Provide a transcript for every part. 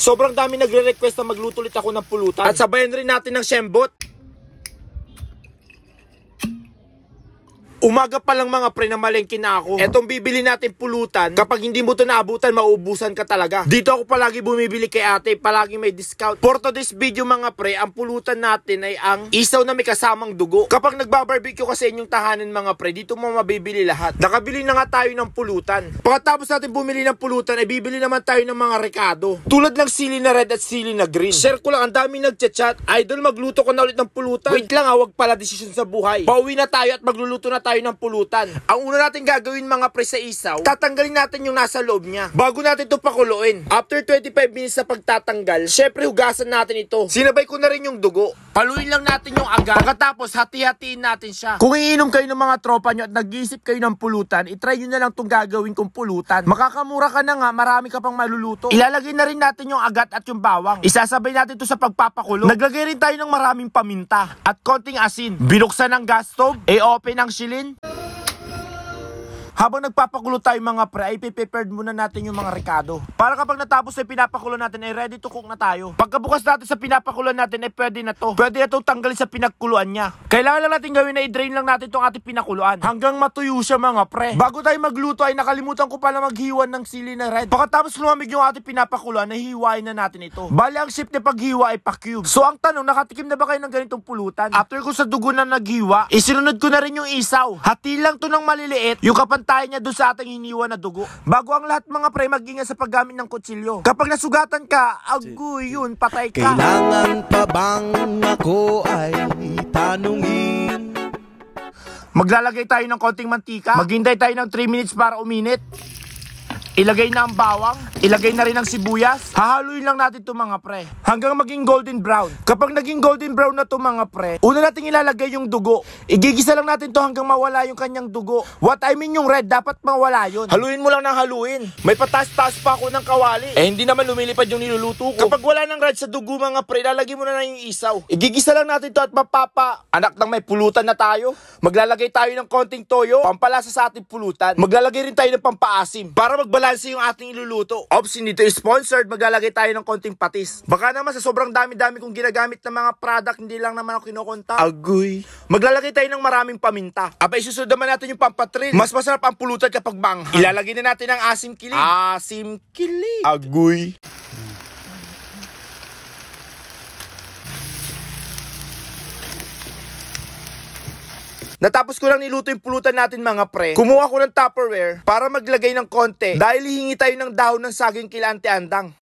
Sobrang dami nagre-request na magluto ulit ako ng pulutan. At sabayan rin natin ng shembot. Umaga pa lang mga pre na malengke na ako. Etong bibili natin pulutan, kapag hindi mo to naabutan, maubusan ka talaga. Dito ako palagi bumibili kay ate, palagi may discount. For this video mga pre, ang pulutan natin ay ang isaw na may kasamang dugo. Kapag nagbabarbecue kasi inyong tahanan mga pre, dito mo mabibili lahat. Nakabili na nga tayo ng pulutan. Pagkatapos natin bumili ng pulutan, ay bibili naman tayo ng mga rekado. Tulad ng sili na red at sili na green. Share ko lang, ang dami nagchat-chat. Idol, magluto ko na ulit ng pulutan. Wait lang ha, ah, wag pala decision sa buhay. Bawi na tayo at magluluto na tayo tayo ng pulutan. Ang una natin gagawin mga pre sa isaw, tatanggalin natin yung nasa loob niya. Bago natin ito pakuluin. After 25 minutes na pagtatanggal, syempre hugasan natin ito. Sinabay ko na rin yung dugo. Paluin lang natin yung aga, tapos hati-hatiin natin siya. Kung iinom kayo ng mga tropa nyo at nag-iisip kayo ng pulutan, itry nyo na lang itong gagawin kong pulutan. Makakamura ka na nga, marami ka pang maluluto. Ilalagay na rin natin yung agat at yung bawang. Isasabay natin ito sa pagpapakulo. Naglagay rin tayo ng maraming paminta at konting asin. Binuksan ang gas stove, e-open ang shilin. Habang nagpapakulo tayo mga pre, ay prepared muna natin yung mga rekado. Para kapag natapos ay pinapakulo natin ay ready to cook na tayo. Pagkabukas natin sa pinapakulo natin ay pwede na to. Pwede na to tanggalin sa pinagkuluan niya. Kailangan lang natin gawin na i-drain lang natin itong ating pinakuluan. Hanggang matuyo siya mga pre. Bago tayo magluto ay nakalimutan ko pala maghiwan ng sili na red. Pagkatapos lumamig yung ating pinapakuluan, nahihiwain na natin ito. Bali ang shape na paghiwa ay pa-cube. So ang tanong, nakatikim na ba kayo ng ganitong pulutan? After ko sa dugo na naghiwa, isinunod ko na rin yung isaw. Hati lang to ng maliliit. Yung kapantay tayo niya doon sa ating hiniwa na dugo. Bago ang lahat mga pre, mag sa paggamit ng kutsilyo. Kapag nasugatan ka, agoy yun, patay ka. Kailangan pa bang ako ay tanungin? Maglalagay tayo ng konting mantika. Maghintay tayo ng 3 minutes para uminit. Ilagay na ang bawang. Ilagay na rin ang sibuyas. Hahaluin lang natin to mga pre. Hanggang maging golden brown. Kapag naging golden brown na to mga pre, una nating ilalagay yung dugo. Igigisa lang natin to hanggang mawala yung kanyang dugo. What I mean yung red, dapat mawala 'yon. Haluin mo lang ng haluin. May patas-tas pa ako ng kawali. Eh hindi naman lumilipad yung niluluto ko. Kapag wala nang red sa dugo mga pre, lalagay mo na lang yung isaw. Igigisa lang natin to at mapapa. Anak ng may pulutan na tayo. Maglalagay tayo ng konting toyo, pampalasa sa ating pulutan. Maglalagay rin tayo ng pampaasim para magbala salsa yung ating iluluto. Option dito is sponsored, maglalagay tayo ng konting patis. Baka naman sa sobrang dami-dami kong ginagamit na mga product, hindi lang naman ako kinokonta. Agoy. Maglalagay tayo ng maraming paminta. Aba, isusunod naman natin yung pampatril. Mas masarap ang pulutan kapag bang. Ilalagay na natin ang asim kilig. Asim kilig. Agoy. Natapos ko lang niluto yung pulutan natin mga pre. Kumuha ko ng Tupperware para maglagay ng konti dahil hihingi tayo ng dahon ng saging kilante andang.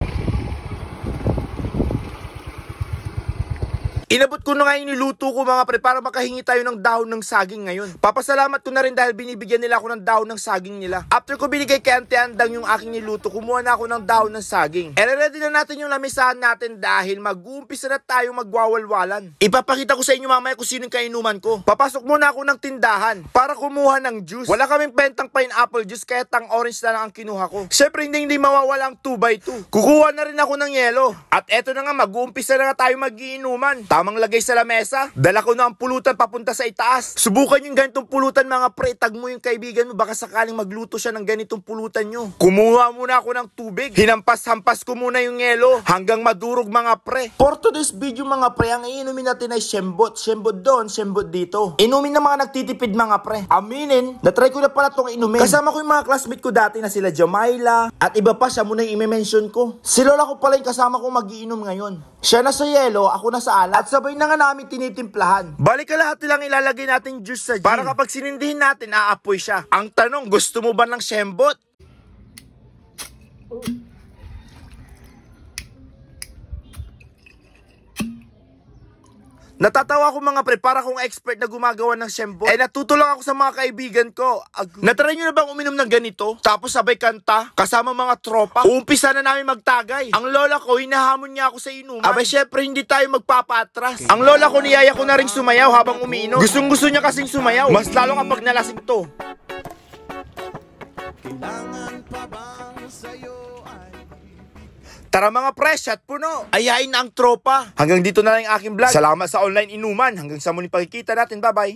Inabot ko na nga niluto ko mga pre para makahingi tayo ng dahon ng saging ngayon. Papasalamat ko na rin dahil binibigyan nila ako ng dahon ng saging nila. After ko binigay kay Ante Andang yung aking niluto, kumuha na ako ng dahon ng saging. E ready na natin yung lamisahan natin dahil mag-uumpisa na tayo magwawalwalan. Ipapakita ko sa inyo mamaya kung sino yung kainuman ko. Papasok muna ako ng tindahan para kumuha ng juice. Wala kaming pentang pineapple juice kaya tang orange na lang ang kinuha ko. Siyempre hindi hindi mawawala ang 2x2. Kukuha na rin ako ng yelo. At eto na nga mag-uumpisa na tayo magiinuman. Tamang lagay sa lamesa. Dala ko na ang pulutan papunta sa itaas. Subukan yung ganitong pulutan mga pre. Tag mo yung kaibigan mo. Baka sakaling magluto siya ng ganitong pulutan nyo. Kumuha muna ako ng tubig. Hinampas-hampas ko muna yung yelo. Hanggang madurog mga pre. For today's video mga pre, ang iinumin natin ay shembot. Shembot doon, shembot dito. Inumin ng mga nagtitipid mga pre. Aminin, natry ko na pala tong inumin. Kasama ko yung mga classmate ko dati na sila Jamaila at iba pa siya muna yung i-mention ko. Si Lola ko pala yung kasama ko magiinom ngayon. Siya na sa yelo, ako na sa alat. sabay na nga namin tinitimplahan. Balik ka lahat nilang ilalagay natin juice sa gin. Para kapag sinindihin natin, aapoy siya. Ang tanong, gusto mo ba ng shembot? Natatawa ako mga pre, para kong expert na gumagawa ng siyembo. Eh natuto lang ako sa mga kaibigan ko. Ag- Natry nyo na bang uminom ng ganito? Tapos sabay kanta, kasama mga tropa. Umpisa na namin magtagay. Ang lola ko, hinahamon niya ako sa inuman. Abay syempre, hindi tayo magpapatras. Ang lola ko, niyaya ko na rin sumayaw habang umiinom. Gustong gusto niya kasing sumayaw. Mas lalo kapag nalasing to. Kailangan pa bang sa'yo ay... Tara mga press at puno. Ayahin na ang tropa. Hanggang dito na lang ang aking vlog. Salamat sa online inuman. Hanggang sa muli pagkikita natin. Bye-bye.